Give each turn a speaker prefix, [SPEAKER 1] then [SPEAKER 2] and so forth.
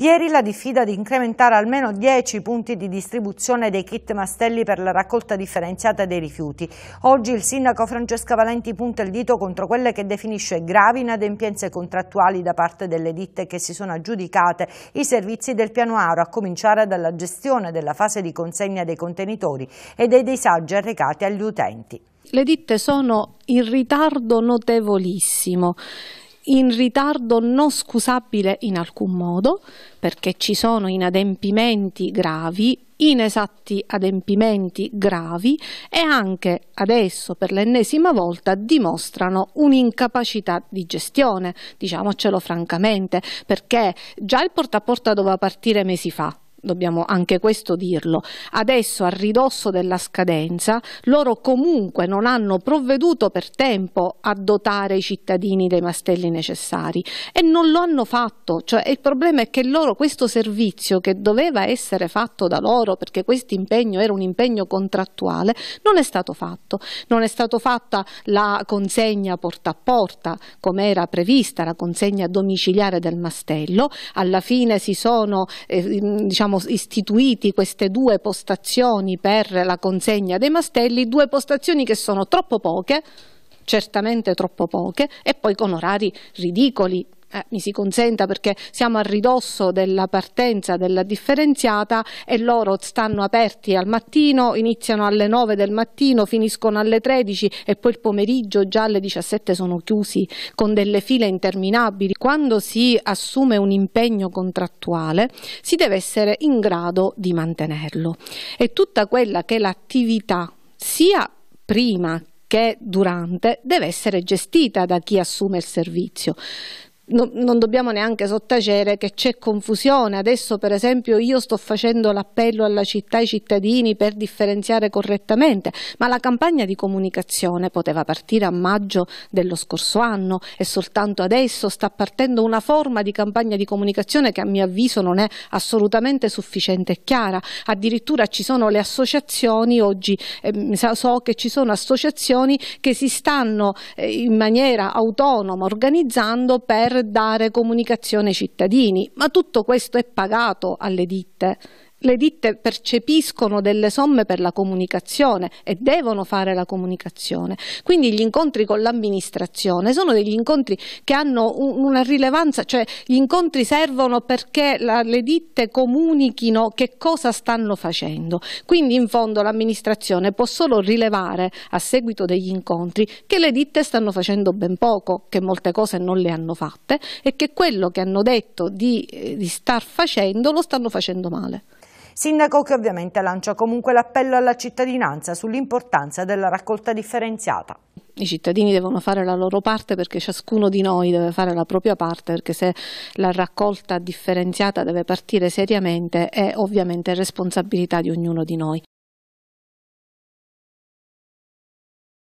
[SPEAKER 1] Ieri la diffida di incrementare almeno 10 punti di distribuzione dei kit mastelli per la raccolta differenziata dei rifiuti. Oggi il sindaco Francesca Valenti punta il dito contro quelle che definisce gravi inadempienze contrattuali da parte delle ditte che si sono aggiudicate i servizi del piano Aro, a cominciare dalla gestione della fase di consegna dei contenitori e dei disagi arrecati agli utenti.
[SPEAKER 2] Le ditte sono in ritardo notevolissimo in ritardo non scusabile in alcun modo, perché ci sono inadempimenti gravi, inesatti adempimenti gravi e anche adesso per l'ennesima volta dimostrano un'incapacità di gestione, diciamocelo francamente, perché già il porta a porta doveva partire mesi fa, dobbiamo anche questo dirlo, adesso a ridosso della scadenza, loro comunque non hanno provveduto per tempo a dotare i cittadini dei mastelli necessari e non lo hanno fatto, cioè il problema è che loro questo servizio che doveva essere fatto da loro perché questo impegno era un impegno contrattuale non è stato fatto, non è stata fatta la consegna porta a porta come era prevista, la consegna domiciliare del mastello, alla fine si sono eh, diciamo abbiamo istituiti queste due postazioni per la consegna dei mastelli, due postazioni che sono troppo poche certamente troppo poche e poi con orari ridicoli, eh, mi si consenta perché siamo a ridosso della partenza della differenziata e loro stanno aperti al mattino, iniziano alle 9 del mattino, finiscono alle 13 e poi il pomeriggio già alle 17 sono chiusi con delle file interminabili. Quando si assume un impegno contrattuale si deve essere in grado di mantenerlo e tutta quella che è l'attività sia prima che durante deve essere gestita da chi assume il servizio no, non dobbiamo neanche sottacere che c'è confusione. Adesso, per esempio, io sto facendo l'appello alla città, ai cittadini per differenziare correttamente, ma la campagna di comunicazione poteva partire a maggio dello scorso anno e soltanto adesso sta partendo una forma di campagna di comunicazione che a mio avviso non è assolutamente sufficiente e chiara. Addirittura ci sono le associazioni, oggi eh, so che ci sono associazioni che si stanno eh, in maniera autonoma organizzando per dare comunicazione ai cittadini, ma tutto questo è pagato alle ditte le ditte percepiscono delle somme per la comunicazione e devono fare la comunicazione. Quindi gli incontri con l'amministrazione sono degli incontri che hanno una rilevanza, cioè gli incontri servono perché la, le ditte comunichino che cosa stanno facendo. Quindi in fondo l'amministrazione può solo rilevare a seguito degli incontri che le ditte stanno facendo ben poco, che molte cose non le hanno fatte e che quello che hanno detto di,
[SPEAKER 1] eh, di star facendo lo
[SPEAKER 2] stanno facendo male. Sindaco
[SPEAKER 1] che ovviamente lancia comunque l'appello alla cittadinanza sull'importanza della raccolta differenziata. I cittadini devono
[SPEAKER 2] fare la loro parte perché ciascuno di noi deve fare la propria parte perché se la raccolta differenziata deve partire seriamente è ovviamente responsabilità di ognuno di noi.